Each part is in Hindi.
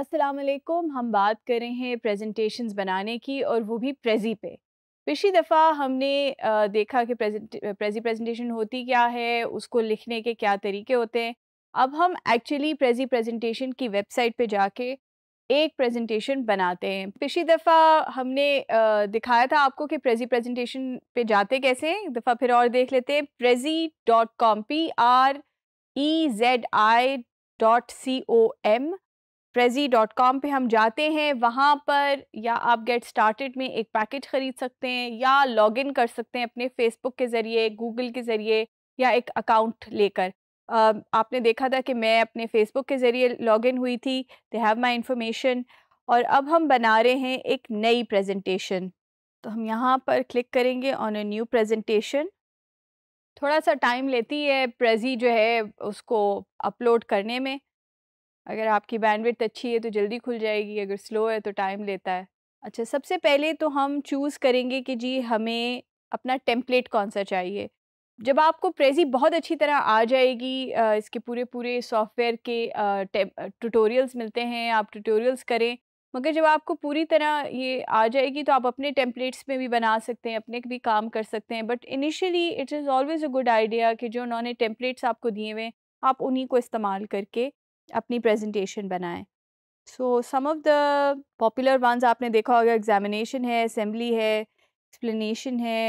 अस्सलाम वालेकुम हम बात कर रहे हैं प्रेजेंटेशंस बनाने की और वो भी प्रेजी पे पिछली दफ़ा हमने देखा कि प्रेजी प्रेजेंटेशन होती क्या है उसको लिखने के क्या तरीके होते हैं अब हम एक्चुअली प्रेजी प्रेजेंटेशन की वेबसाइट पे जाके एक प्रेजेंटेशन बनाते हैं पिछली दफ़ा हमने दिखाया था आपको कि प्रेजी प्रेजेंटेशन पे जाते कैसे एक दफ़ा फिर और देख लेते हैं Prezi dot com P R E Z I dot C O M Prezi dot com पर हम जाते हैं वहाँ पर या आप गेट स्टार्टेड में एक पैकेज ख़रीद सकते हैं या लॉग इन कर सकते हैं अपने फेसबुक के ज़रिए गूगल के ज़रिए या एक अकाउंट लेकर आपने देखा था कि मैं अपने फेसबुक के ज़रिए लॉग इन हुई थी दे हैव माई इंफॉर्मेशन और अब हम बना रहे हैं एक नई प्रजेंटेशन तो हम यहाँ पर क्लिक करेंगे ऑन ए न्यू प्रजेंटेशन थोड़ा सा टाइम लेती है प्रेजी जो है उसको अपलोड करने में अगर आपकी बैंडविड्थ अच्छी है तो जल्दी खुल जाएगी अगर स्लो है तो टाइम लेता है अच्छा सबसे पहले तो हम चूज़ करेंगे कि जी हमें अपना टेम्पलेट कौन सा चाहिए जब आपको प्रेजी बहुत अच्छी तरह आ जाएगी इसके पूरे पूरे सॉफ्टवेयर के ट्यूटोरियल्स मिलते हैं आप ट्यूटोरियल्स करें मगर जब आपको पूरी तरह ये आ जाएगी तो आप अपने टेम्पलेट्स में भी बना सकते हैं अपने भी काम कर सकते हैं but initially it is always a good idea कि जो उन्होंने टेम्पलेट्स आपको दिए हुए हैं आप उन्हीं को इस्तेमाल करके अपनी प्रेजेंटेशन बनाएं so some of the popular ones आपने देखा होगा एग्जामिनेशन है असेंबली है एक्सप्लेनेशन है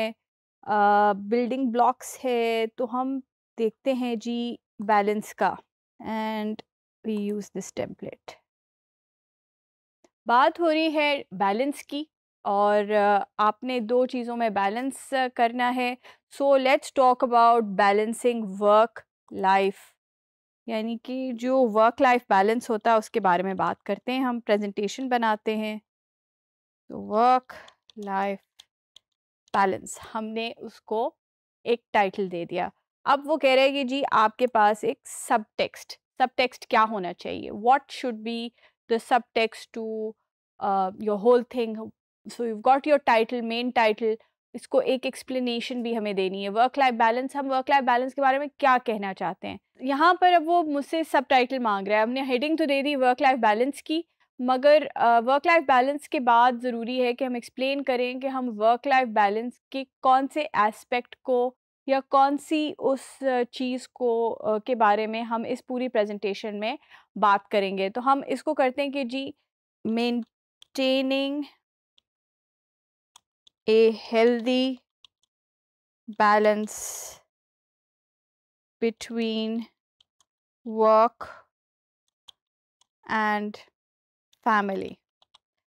बिल्डिंग uh, ब्लॉक्स है तो हम देखते हैं जी बैलेंस का and we use this template बात हो रही है बैलेंस की और आपने दो चीज़ों में बैलेंस करना है so let's talk about balancing work life यानी कि जो वर्क लाइफ बैलेंस होता है उसके बारे में बात करते हैं हम प्रेजेंटेशन बनाते हैं तो वर्क लाइफ बैलेंस हमने उसको एक टाइटल दे दिया अब वो कह रहे हैं कि जी आपके पास एक सब टेक्स्ट सब टेक्स्ट क्या होना चाहिए what should be the subtext to your whole thing so you got your title main title इसको एक एक्सप्लेनेशन भी हमें देनी है वर्क लाइफ बैलेंस हम वर्क लाइफ बैलेंस के बारे में क्या कहना चाहते हैं यहाँ पर अब वो मुझसे सब टाइटल मांग रहा है हमने हेडिंग तो दे दी वर्क लाइफ बैलेंस की मगर वर्क लाइफ बैलेंस के बाद ज़रूरी है कि हम एक्सप्लेन करें कि हम वर्क लाइफ बैलेंस के कौन से एस्पेक्ट को या कौन सी उस चीज़ को के बारे में हम इस पूरी प्रेजेंटेशन में बात करेंगे तो हम इसको करते हैं कि जी मेनटेनिंग a healthy balance between work and family.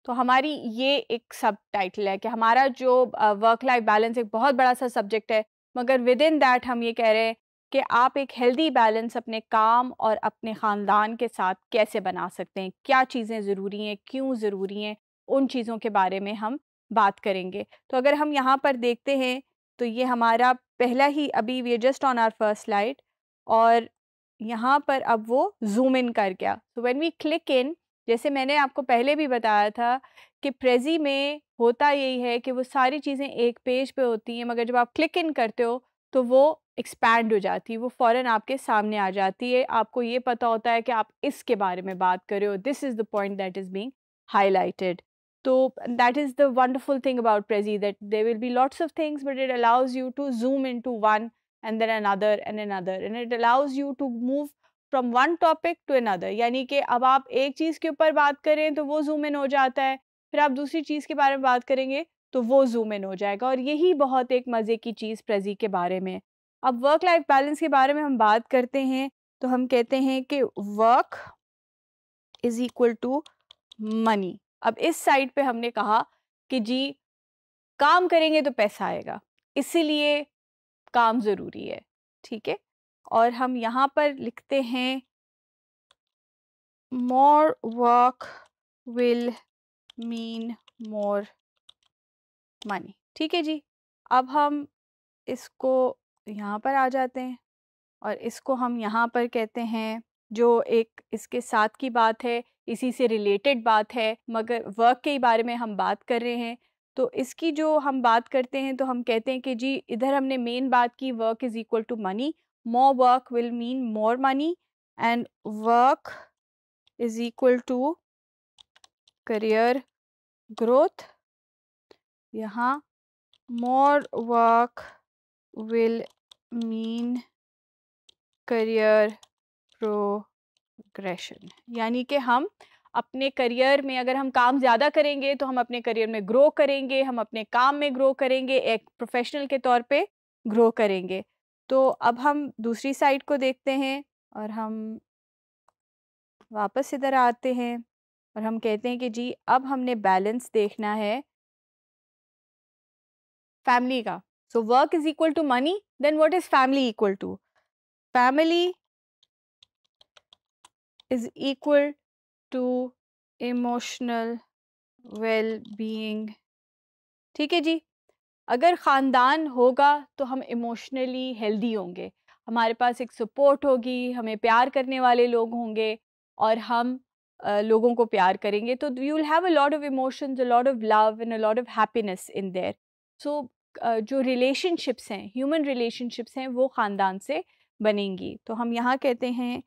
तो हमारी ये एक सब टाइटल है कि हमारा जो वर्क लाइफ बैलेंस एक बहुत बड़ा सा सब्जेक्ट है मगर विद इन दैट हम ये कह रहे हैं कि आप एक हेल्दी बैलेंस अपने काम और अपने ख़ानदान के साथ कैसे बना सकते हैं क्या चीज़ें ज़रूरी हैं क्यों ज़रूरी हैं उन चीज़ों के बारे में हम बात करेंगे तो अगर हम यहाँ पर देखते हैं तो ये हमारा पहला ही अभी we just on our first slide और यहाँ पर अब वो जूम इन कर गया तो व्हेन वी क्लिक इन जैसे मैंने आपको पहले भी बताया था कि प्रेजी में होता यही है कि वो सारी चीज़ें एक पेज पे होती हैं मगर जब आप क्लिक इन करते हो तो वो एक्सपैंड हो जाती है वो फ़ौर आपके सामने आ जाती है आपको ये पता होता है कि आप इसके बारे में बात कर रहे हो this is the point that is being highlighted So तो that is the thing about Prezi that that there will be lots of things, but it allows you to zoom and one and then another and another, and it allows you to move from one topic to another यानी कि अब आप एक चीज़ के ऊपर बात करें तो वो जूम इन हो जाता है फिर आप दूसरी चीज़ के बारे में बात करेंगे तो वो जूम इन हो जाएगा और यही बहुत एक मज़े की चीज़ प्रेजी के बारे में अब वर्क लाइफ बैलेंस के बारे में हम बात करते हैं तो हम कहते हैं कि work is equal to money अब इस साइड पे हमने कहा कि जी काम करेंगे तो पैसा आएगा इसीलिए काम ज़रूरी है ठीक है और हम यहाँ पर लिखते हैं more work will mean more money ठीक है जी अब हम इसको यहाँ पर आ जाते हैं और इसको हम यहाँ पर कहते हैं जो एक इसके साथ की बात है इसी से रिलेटेड बात है मगर वर्क के बारे में हम बात कर रहे हैं तो इसकी जो हम बात करते हैं तो हम कहते हैं कि जी इधर हमने मेन बात की work is equal to money more work will mean more money and work is equal to career growth यहाँ more work will mean career progression यानी कि हम अपने करियर में अगर हम काम ज़्यादा करेंगे तो हम अपने करियर में ग्रो करेंगे हम अपने काम में ग्रो करेंगे एक प्रोफेशनल के तौर पे ग्रो करेंगे तो अब हम दूसरी साइड को देखते हैं और हम वापस इधर आते हैं और हम कहते हैं कि जी अब हमने बैलेंस देखना है फैमिली का so work is equal to money then what is family equal to family is equal to emotional well being ठीक है जी अगर ख़ानदान होगा तो हम इमोशनली हेल्दी होंगे हमारे पास एक सपोर्ट होगी हमें प्यार करने वाले लोग होंगे और हम आ, लोगों को प्यार करेंगे तो you will have a lot of emotions a lot of love and a lot of happiness in there so जो रिलेशनशिप्स हैं ह्यूमन रिलेशनशिप्स हैं वो ख़ानदान से बनेंगी तो हम यहाँ कहते हैं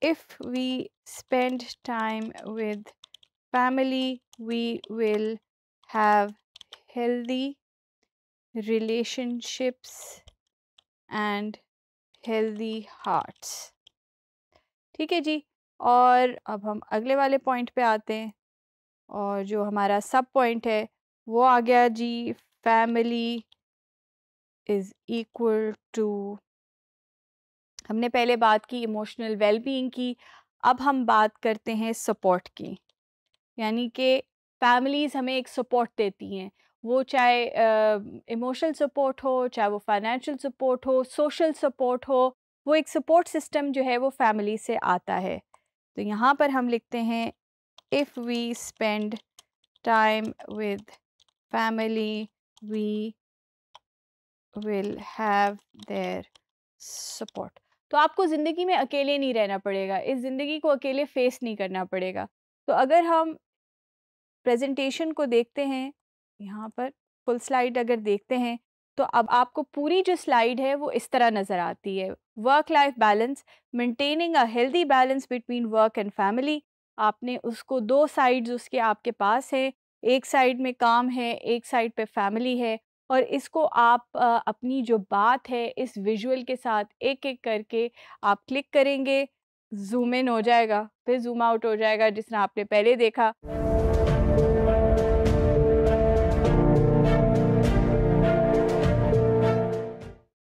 if we spend time with family, we will have healthy relationships and healthy hearts. ठीक है जी और अब हम अगले वाले पॉइंट पे आते हैं और जो हमारा सब पॉइंट है वो आ गया जी फैमिली इज़ इक्वल टू हमने पहले बात की इमोशनल वेलबींग की अब हम बात करते हैं सपोर्ट की यानी कि फैमिलीज़ हमें एक सपोर्ट देती हैं वो चाहे इमोशनल सपोर्ट हो चाहे वो फाइनेंशियल सपोर्ट हो सोशल सपोर्ट हो वो एक सपोर्ट सिस्टम जो है वो फैमिली से आता है तो यहाँ पर हम लिखते हैं if we spend time with family we will have their support तो आपको ज़िंदगी में अकेले नहीं रहना पड़ेगा इस ज़िंदगी को अकेले फेस नहीं करना पड़ेगा तो अगर हम प्रेजेंटेशन को देखते हैं यहाँ पर फुल स्लाइड अगर देखते हैं तो अब आपको पूरी जो स्लाइड है वो इस तरह नज़र आती है work life balance maintaining a healthy balance between work and family आपने उसको दो साइड्स उसके आपके पास हैं एक साइड में काम है एक साइड पे फैमिली है और इसको आप अपनी जो बात है इस विजुअल के साथ एक एक करके आप क्लिक करेंगे जूम इन हो जाएगा फिर जूम आउट हो जाएगा जिसने आपने पहले देखा